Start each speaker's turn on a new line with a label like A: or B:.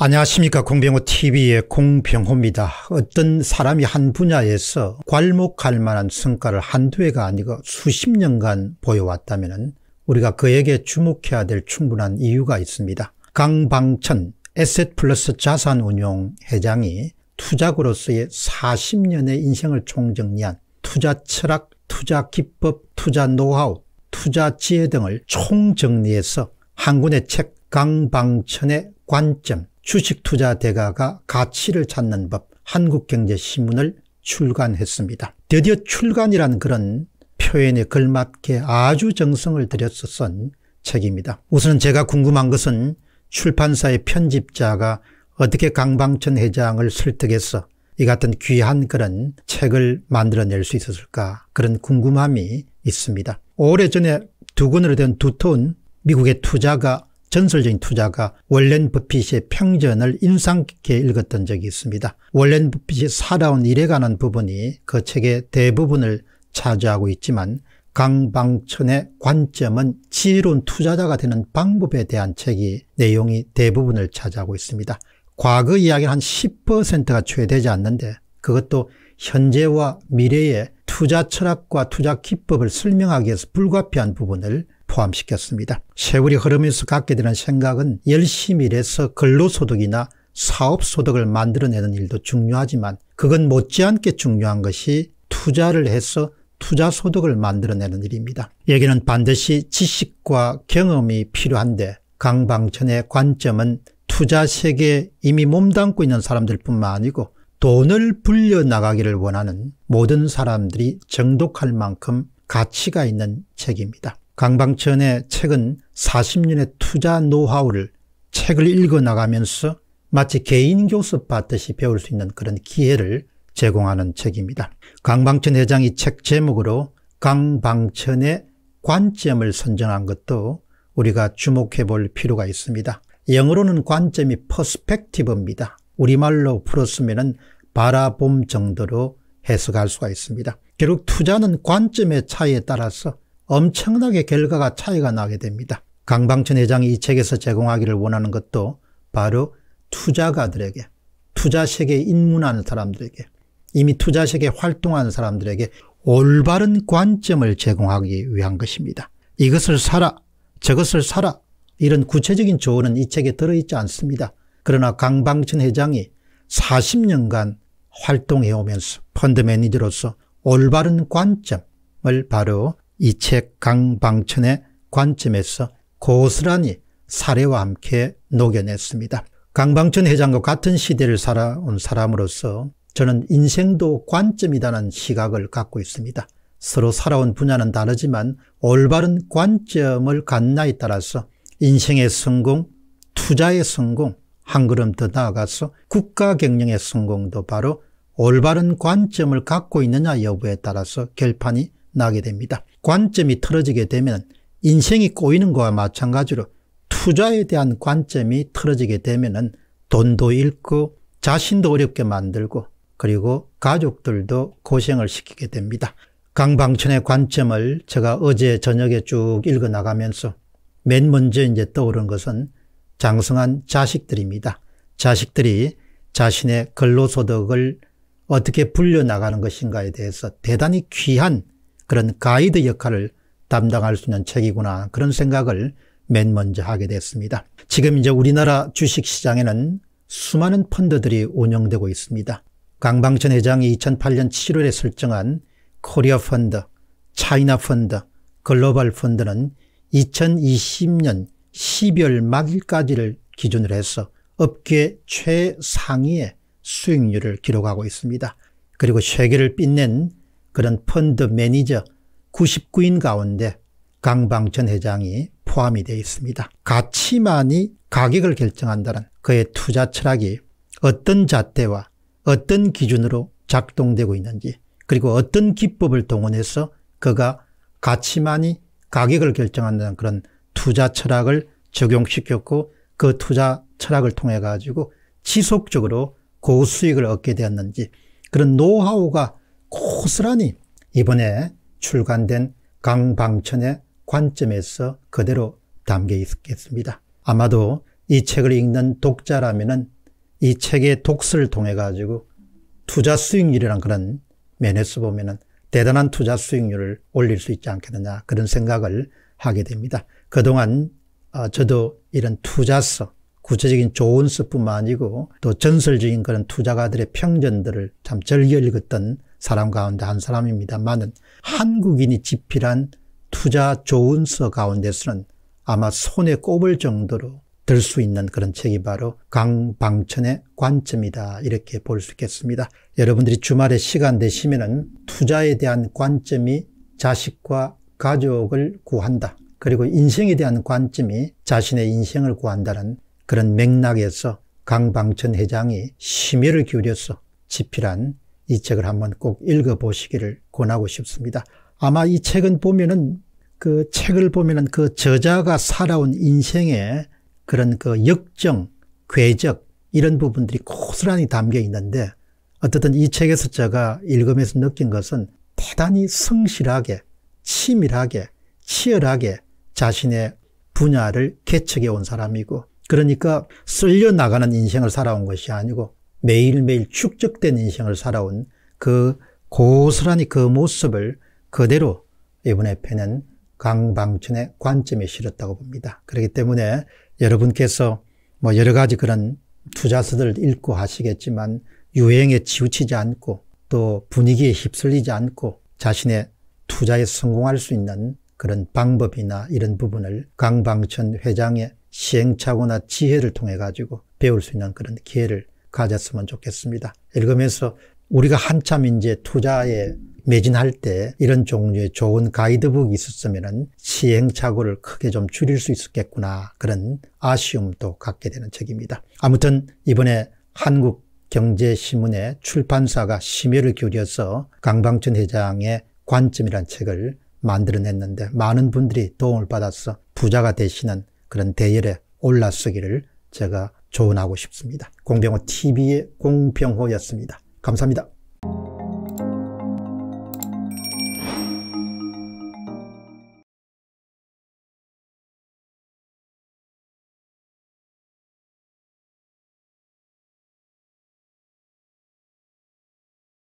A: 안녕하십니까 공병호TV의 공병호입니다. 어떤 사람이 한 분야에서 괄목할 만한 성과를 한두 해가 아니고 수십 년간 보여왔다면 우리가 그에게 주목해야 될 충분한 이유가 있습니다. 강방천 에셋플러스 자산운용 회장이 투자구로서의 40년의 인생을 총정리한 투자 철학, 투자 기법, 투자 노하우, 투자 지혜 등을 총정리해서 한군의 책 강방천의 관점 주식투자 대가가 가치를 찾는 법 한국경제신문을 출간했습니다. 드디어 출간이라는 그런 표현에 걸맞게 아주 정성을 들여서 쓴 책입니다. 우선 제가 궁금한 것은 출판사의 편집자가 어떻게 강방천 회장을 설득해서 이 같은 귀한 그런 책을 만들어낼 수 있었을까 그런 궁금함이 있습니다. 오래전에 두근으로된 두터운 미국의 투자가 전설적인 투자가 월렌 버핏의 평전을 인상 깊게 읽었던 적이 있습니다. 월렌 버핏이 살아온 일에 관한 부분이 그 책의 대부분을 차지하고 있지만 강방천의 관점은 지혜로운 투자자가 되는 방법에 대한 책이 내용이 대부분을 차지하고 있습니다. 과거 이야기는 한 10%가 최되지 않는데 그것도 현재와 미래의 투자 철학과 투자 기법을 설명하기 위해서 불가피한 부분을 포함시켰습니다. 세월이 흐르면서 갖게 되는 생각은 열심히 일해서 근로소득이나 사업소득을 만들어내는 일도 중요하지만 그건 못지않게 중요한 것이 투자를 해서 투자소득을 만들어내는 일입니다. 여기는 반드시 지식과 경험이 필요한데 강방천의 관점은 투자 세계에 이미 몸담고 있는 사람들 뿐만 아니고 돈을 불려나가기를 원하는 모든 사람들이 정독할 만큼 가치가 있는 책입니다. 강방천의 책은 40년의 투자 노하우를 책을 읽어나가면서 마치 개인 교습받듯이 배울 수 있는 그런 기회를 제공하는 책입니다. 강방천 회장이 책 제목으로 강방천의 관점을 선정한 것도 우리가 주목해 볼 필요가 있습니다. 영어로는 관점이 퍼스펙티브입니다. 우리말로 풀었으면 바라봄 정도로 해석할 수가 있습니다. 결국 투자는 관점의 차이에 따라서 엄청나게 결과가 차이가 나게 됩니다. 강방천 회장이 이 책에서 제공하기를 원하는 것도 바로 투자가들에게, 투자 세계에 입문하 사람들에게, 이미 투자 세계에 활동하 사람들에게 올바른 관점을 제공하기 위한 것입니다. 이것을 사라, 저것을 사라 이런 구체적인 조언은 이 책에 들어있지 않습니다. 그러나 강방천 회장이 40년간 활동해오면서 펀드 매니저로서 올바른 관점을 바로 이책 강방천의 관점에서 고스란히 사례와 함께 녹여냈습니다. 강방천 회장과 같은 시대를 살아온 사람으로서 저는 인생도 관점이라는 시각을 갖고 있습니다. 서로 살아온 분야는 다르지만 올바른 관점을 갖나에 따라서 인생의 성공, 투자의 성공, 한 걸음 더 나아가서 국가 경영의 성공도 바로 올바른 관점을 갖고 있느냐 여부에 따라서 결판이 나게 됩니다. 관점이 틀어지게 되면 인생이 꼬이는 거와 마찬가지로 투자에 대한 관점이 틀어지게 되면 돈도 잃고 자신도 어렵게 만들고 그리고 가족들도 고생을 시키게 됩니다. 강방천의 관점을 제가 어제 저녁에 쭉 읽어나가면서 맨 먼저 이제 떠오른 것은 장성한 자식들입니다. 자식들이 자신의 근로소득을 어떻게 불려나가는 것인가에 대해서 대단히 귀한 그런 가이드 역할을 담당할 수 있는 책이구나 그런 생각을 맨 먼저 하게 됐습니다. 지금 이제 우리나라 주식시장에는 수많은 펀드들이 운영되고 있습니다. 강방천 회장이 2008년 7월에 설정한 코리아 펀드, 차이나 펀드, 글로벌 펀드는 2020년 12월 말까지를 기준으로 해서 업계 최상위의 수익률을 기록하고 있습니다. 그리고 세계를 빛낸 그런 펀드 매니저 99인 가운데 강방천 회장이 포함이 되어 있습니다. 가치만이 가격을 결정한다는 그의 투자 철학이 어떤 잣대와 어떤 기준으로 작동되고 있는지 그리고 어떤 기법을 동원해서 그가 가치만이 가격을 결정한다는 그런 투자 철학을 적용시켰고 그 투자 철학을 통해 가지고 지속적으로 고수익을 얻게 되었는지 그런 노하우가 고스란히 이번에 출간된 강방천의 관점에서 그대로 담겨 있겠습니다. 아마도 이 책을 읽는 독자라면 이 책의 독서를 통해 가지고 투자 수익률이란 그런 면에서 보면 대단한 투자 수익률을 올릴 수 있지 않겠느냐 그런 생각을 하게 됩니다. 그동안 어, 저도 이런 투자서 구체적인 조언서뿐만 아니고 또 전설적인 그런 투자가들의 평전들을 참 즐겨 읽었던 사람 가운데 한 사람입니다만은 한국인이 집필한 투자 조은서 가운데서는 아마 손에 꼽을 정도로 들 수 있는 그런 책이 바로 강방천의 관점이다 이렇게 볼 수 있겠습니다. 여러분들이 주말에 시간 되시면은 투자에 대한 관점이 자식과 가족을 구한다. 그리고 인생에 대한 관점이 자신의 인생을 구한다는 그런 맥락에서 강방천 회장이 심혈을 기울여서 집필한 이 책을 한번 꼭 읽어보시기를 권하고 싶습니다. 아마 이 책은 보면은 그 책을 보면은 그 저자가 살아온 인생의 그런 그 역정, 궤적 이런 부분들이 고스란히 담겨 있는데 어쨌든 이 책에서 제가 읽으면서 느낀 것은 대단히 성실하게, 치밀하게, 치열하게 자신의 분야를 개척해 온 사람이고 그러니까 쓸려 나가는 인생을 살아온 것이 아니고 매일매일 축적된 인생을 살아온 그 고스란히 그 모습을 그대로 이번에 펴낸 강방천의 관점에 실었다고 봅니다. 그렇기 때문에 여러분께서 뭐 여러 가지 그런 투자서들을 읽고 하시겠지만 유행에 치우치지 않고 또 분위기에 휩쓸리지 않고 자신의 투자에 성공할 수 있는 그런 방법이나 이런 부분을 강방천 회장의 시행착오나 지혜를 통해 가지고 배울 수 있는 그런 기회를 가졌으면 좋겠습니다. 읽으면서 우리가 한참 이제 투자에 매진할 때 이런 종류의 좋은 가이드북이 있었으면 시행착오를 크게 좀 줄일 수 있었겠구나 그런 아쉬움도 갖게 되는 책입니다. 아무튼 이번에 한국 경제신문의 출판사가 심혈을 기울여서 강방춘 회장의 관점이란 책을 만들어냈는데 많은 분들이 도움을 받아서 부자가 되시는 그런 대열에 올라서기를 제가 조언하고 싶습니다. 공병호 TV의 공병호였습니다. 감사합니다.